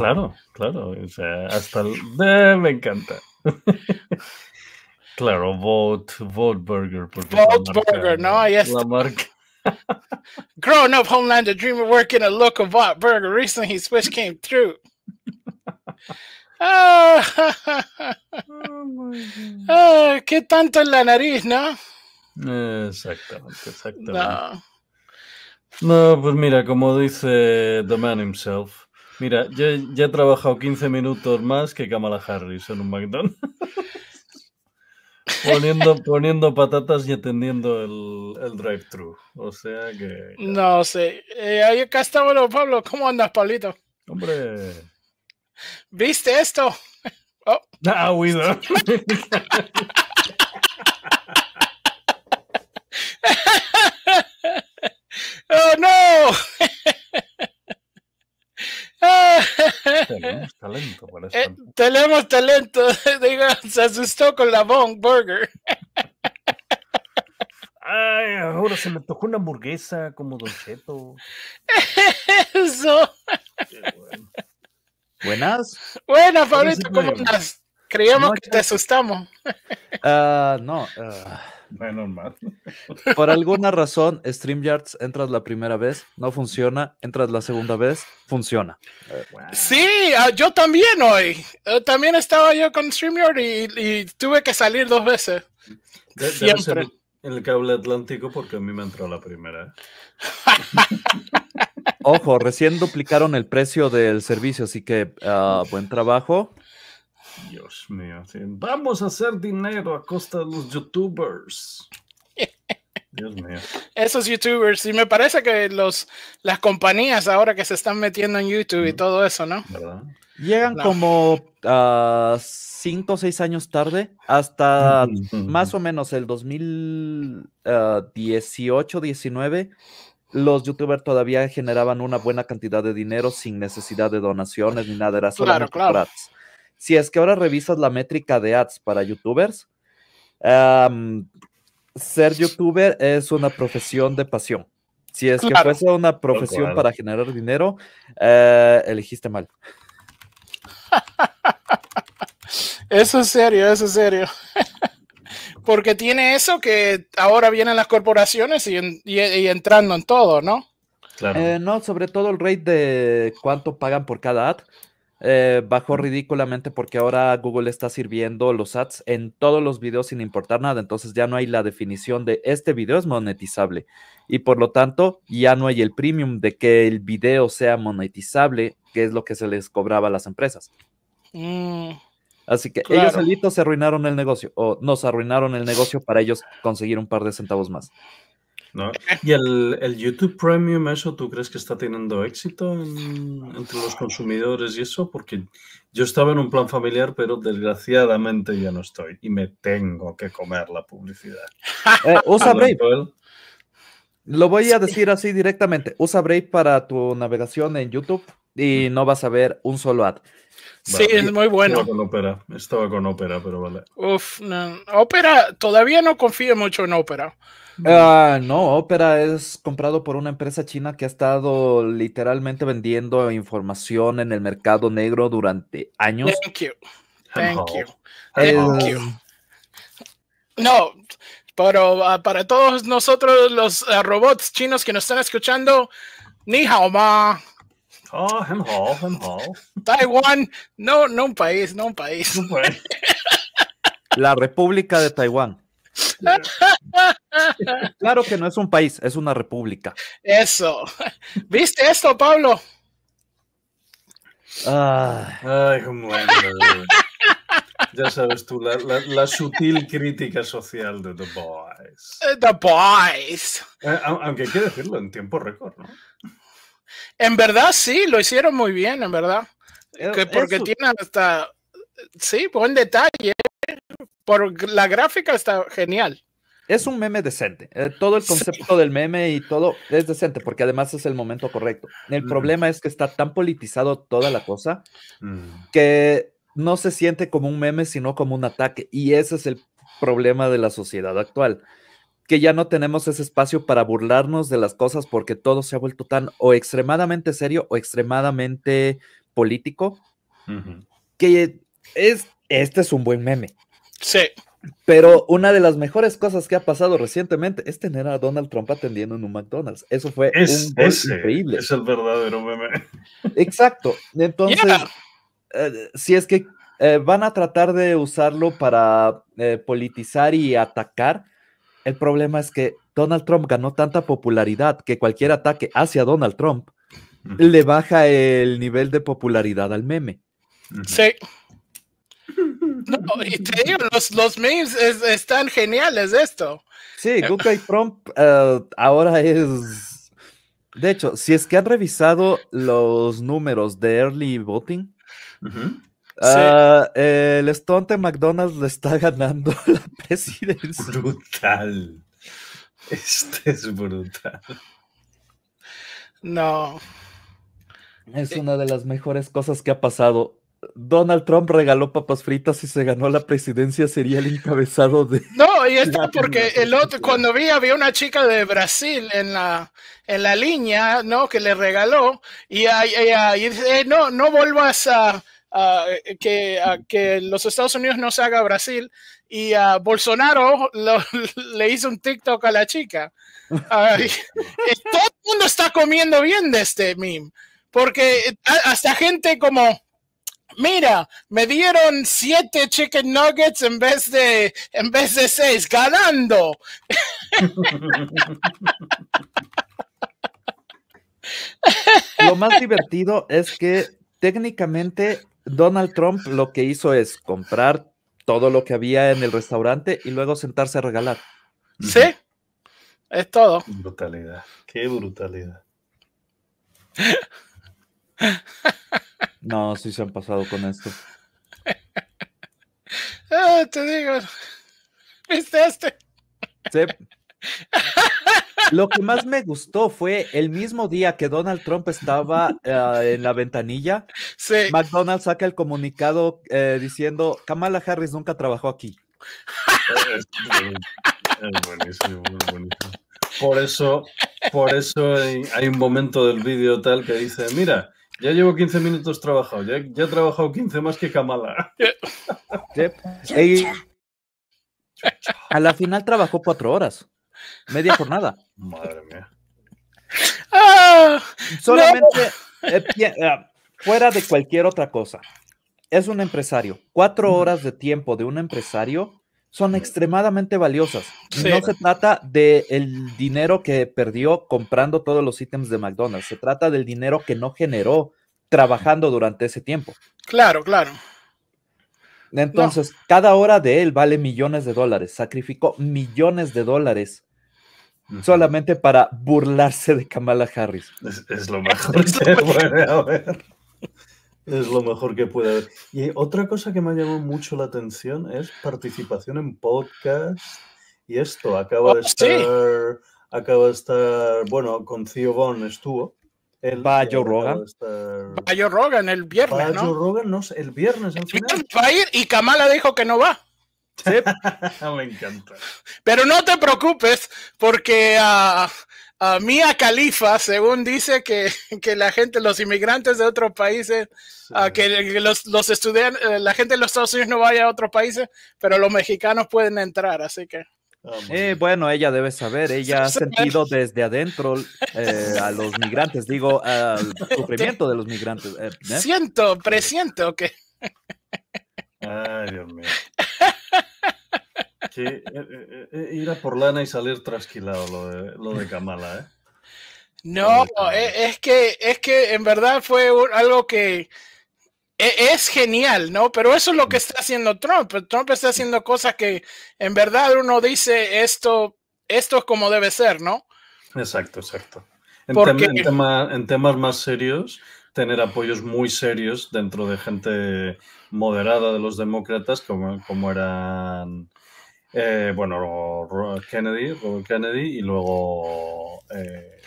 Claro, claro. hasta me encanta. claro, Vote, Vote Burger. por Vote Burger, ¿no? Ahí está. La marca. Growing up, of working a local Vote Burger. Recently, switch came through. Oh, ah, ah, ¿Qué tanto en la nariz, no? Exactamente, exactamente. No. no. pues mira, como dice The Man himself, Mira, yo ya he trabajado 15 minutos más que Kamala Harris en un McDonald's. poniendo, poniendo patatas y atendiendo el, drive-thru. O sea que. No sé. Eh, ahí acá está Pablo. ¿Cómo andas, Pablito? Hombre. ¿Viste esto? Oh. Ah, huido. ¡Oh, no! Eh, tenemos talento para tenemos talento. se asustó con la Bong Burger. ahora se me tocó una hamburguesa como Don Eso. Buenas. Buenas, Fabrito ¿cómo estás? Creíamos que te asustamos. Ah, no. Ah. Menos mal. Por alguna razón, StreamYards entras la primera vez, no funciona, entras la segunda vez, funciona. Sí, ah, yo también hoy. Eh, también estaba yo con StreamYard y, tuve que salir dos veces. En el cable atlántico porque a mí me entró la primera. Ojo, recién duplicaron el precio del servicio, así que ah, buen trabajo. Dios mío. Vamos a hacer dinero a costa de los youtubers. Dios mío. Esos youtubers, y me parece que los, las compañías ahora que se están metiendo en YouTube y mm. todo eso, ¿no? Llegan como ah, cinco o seis años tarde, hasta más o menos el 2018, 19 ah, los youtubers todavía generaban una buena cantidad de dinero sin necesidad de donaciones ni nada, era solo. claro, si es que ahora revisas la métrica de ads para youtubers, ser youtuber es una profesión de pasión. Si es que fuese una profesión para generar dinero, eh, elegiste mal. Eso es serio, eso es serio. Porque tiene eso que ahora vienen las corporaciones y, entrando en todo, ¿no? Eh, no, sobre todo el rate de cuánto pagan por cada ad. Eh, bajó ridículamente porque ahora Google está sirviendo los ads en todos los videos sin importar nada. Entonces ya no hay la definición de este video es monetizable y por lo tanto ya no hay el premium de que el video sea monetizable, que es lo que se les cobraba a las empresas. Mm. Así que ellos solitos se arruinaron el negocio o nos arruinaron el negocio para ellos conseguir un par de centavos más. ¿Y el, YouTube Premium, eso, tú crees que está teniendo éxito entre los consumidores y eso? Porque yo estaba en un plan familiar, pero desgraciadamente ya no estoy y me tengo que comer la publicidad. Eh, usa Brave. Lo voy a decir así directamente. Usa Brave para tu navegación en YouTube y no vas a ver un solo ad. Sí, es muy bueno. Estaba con Opera, estaba con Opera pero vale. Opera, todavía no confío mucho en Opera. Ah, no, Opera es comprado por una empresa china que ha estado literalmente vendiendo información en el mercado negro durante años. Thank you. Ah, Thank you. Thank you. Ah. No, pero para todos nosotros los robots chinos que nos están escuchando, ni hao ma. Oh, ho, Taiwán, no, no un país, no un país. La República de Taiwán. Claro que no es un país, es una república. Eso. ¿Viste esto, Pablo? Ay, cómo ya sabes tú, la, sutil crítica social de The Boys. Eh, The Boys. Eh, aunque hay que decirlo en tiempo récord, ¿no? En verdad sí, lo hicieron muy bien, en verdad. Eh, porque tienen hasta, sí, buen detalle, por la gráfica está genial. Es un meme decente. Eh, todo el concepto del meme y todo es decente porque además es el momento correcto. El mm. problema es que está tan politizado toda la cosa mm. que no se siente como un meme sino como un ataque y ese es el problema de la sociedad actual que ya no tenemos ese espacio para burlarnos de las cosas porque todo se ha vuelto tan o extremadamente serio o extremadamente político, que es este es un buen meme. Sí. Pero una de las mejores cosas que ha pasado recientemente es tener a Donald Trump atendiendo en un McDonald's. Eso fue increíble. Es el verdadero meme. Exacto. Entonces, eh, si es que eh, van a tratar de usarlo para eh, politizar y atacar, el problema es que Donald Trump ganó tanta popularidad que cualquier ataque hacia Donald Trump le baja el nivel de popularidad al meme. Sí. No, y te los, memes están geniales esto. Sí, Google Prompt eh, ahora es. De hecho, si es que han revisado los números de early voting, ah, el estonte McDonald's le está ganando la presidencia. Brutal. Este es brutal. No. Es una de las mejores cosas que ha pasado Donald Trump regaló papas fritas y se ganó la presidencia, sería el encabezado de. No, y esto porque el otro, cuando vi, había una chica de Brasil en la, en la línea, ¿no? Que le regaló y, dice: eh, No, no vuelvas a, eh, que, que los Estados Unidos no se haga Brasil. Y a Bolsonaro le hizo un TikTok a la chica. todo el mundo está comiendo bien de este meme, porque eh, hasta gente como mira, me dieron siete chicken nuggets en vez de, en vez de seis, ganando. lo más divertido es que técnicamente Donald Trump lo que hizo es comprar todo lo que había en el restaurante y luego sentarse a regalar. Sí, es todo. Brutalidad, qué brutalidad. No, sí se han pasado con esto. Ah, te digo. ¿Viste este? Lo que más me gustó fue el mismo día que Donald Trump estaba ah, en la ventanilla. McDonald's saca el comunicado eh, diciendo: Kamala Harris nunca trabajó aquí. Es buenísimo, Por eso, por eso hay, hay un momento del vídeo tal que dice: Mira, ya llevo 15 minutos trabajado, ya, he trabajado 15 más que Kamala. a la final trabajó 4 horas, media jornada. Madre mía. Ah, Solamente eh, eh, fuera de cualquier otra cosa. Es un empresario. Cuatro horas de tiempo de un empresario son extremadamente valiosas. No se trata del dinero que perdió comprando todos los ítems de McDonald's, se trata del dinero que no generó trabajando durante ese tiempo. Claro, claro. Entonces, cada hora de él vale millones de dólares, sacrificó millones de dólares solamente para burlarse de Kamala Harris. Es, lo mejor que puede es lo mejor que puede haber. Y otra cosa que me ha llamado mucho la atención es participación en podcast. Y esto acaba ah, de estar. Acaba de estar. Bueno, con Theo estuvo. El, va eh, Rogan. Rogan el viernes. Va ¿no? Joe Rogan, no el viernes. al final. va a ir y Kamala dijo que no va. ¿Sí? Me encanta. Pero no te preocupes, porque ah, Mía Califa, según dice que, la gente, los inmigrantes de otros países, eh, que los, los estudian, eh, la gente de los Estados Unidos no vaya a otros países, eh, pero los mexicanos pueden entrar, así que. Ah, bueno, ella debe saber, ella ha sentido desde adentro a los migrantes, digo, al sufrimiento de los migrantes. Siento, presiento que. Ay, Dios mío. Que eh, eh, eh, ir a por lana y salir trasquilado lo de, lo de Kamala, ¿eh? No, es que, es que en verdad fue algo que e, es genial, ¿no? Pero eso es lo que mm. está haciendo Trump. Pues, Trump está haciendo cosas que en verdad uno dice esto, esto es como debe ser, ¿no? Exacto, exacto. En, temas más serios, tener apoyos muy serios dentro de gente moderada de los demócratas, como, como eran eh, bueno, Kennedy, Robert Kennedy y luego eh,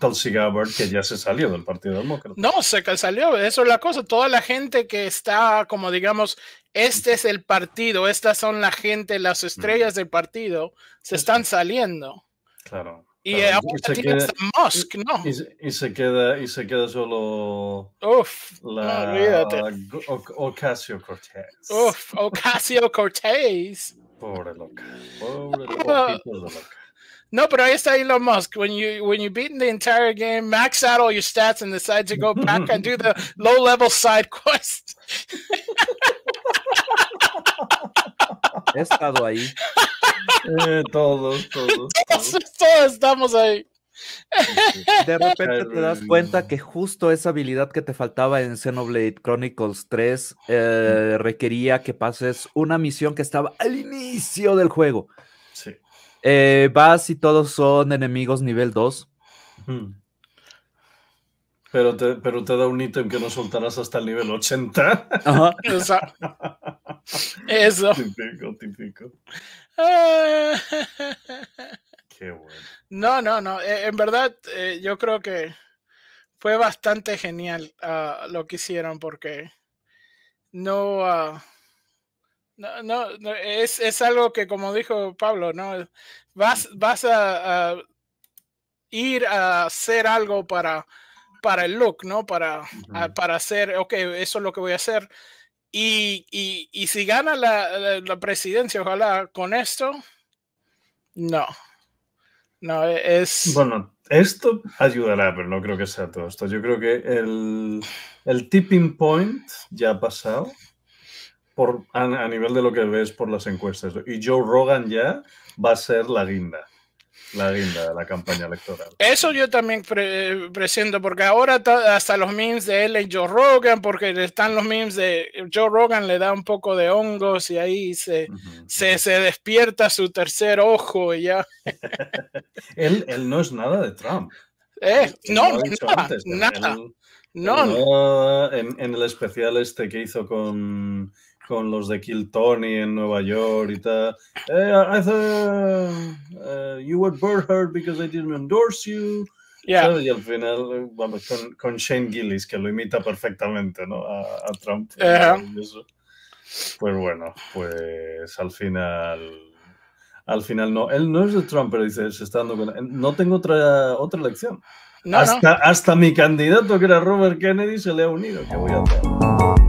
Tulsi Gabbard, que ya se salió del Partido Demócrata. No, se salió, eso es la cosa. Toda la gente que está, como digamos, este es el partido, estas son la gente, las estrellas mm. del partido, se están saliendo. Claro. Y, se queda, Musk, ¿no? Y, se queda, solo Uf, la Ocasio cortez Uf, Ocasio cortez Pobre loca. Pobre, well, loca. No, pero ahí está Elon Musk. When you when you beaten the entire game, max out all your stats and decide to go back and do the low level side quest. He estado ahí. Eh, todos, todos, todos. todos. Todos estamos ahí. Este, de repente te das cuenta que justo esa habilidad que te faltaba en Xenoblade Chronicles 3 eh, requería que pases una misión que estaba al inicio del juego. Sí. Eh, vas y todos son enemigos nivel 2. Pero te, pero te da un ítem que no soltarás hasta el nivel 80. Eso. Típico, No, no, no. Eh, en verdad, eh, yo creo que fue bastante genial ah, lo que hicieron porque no, ah, no, no, es, algo que como dijo Pablo, ¿no? Vas, vas a, ir a hacer algo para, para el look, ¿no? Para, ah, para hacer, ok, eso es lo que voy a hacer. Y, y, si gana la presidencia, ojalá, con esto, no, no, e, es. Bueno, esto ayudará, pero no creo que sea todo esto. Yo creo que el, el tipping point ya ha pasado por, a, nivel de lo que ves por las encuestas. Y Joe Rogan ya va a ser la guinda la guinda de la campaña electoral. Eso yo también presiento, presento, porque ahora hasta los memes de él y Joe Rogan, porque están los memes de Joe Rogan, le da un poco de hongos y ahí se, se, despierta su tercer ojo y ya. él, no es nada de Trump. Eh, no, nada. en el especial este que hizo con con los de Kill Tony en Nueva York y tal. Eh, eh, you were because I didn't endorse you. Y al final, eh, vamos, con, con, Shane Gillis, que lo imita perfectamente, ¿no? A, Trump. Pues bueno, pues al final. Al final no. Él no es de Trump, pero dice, se está dando No tengo otra, otra elección. hasta, hasta mi candidato, que era Robert Kennedy, se le ha unido. ¿Qué voy a hacer?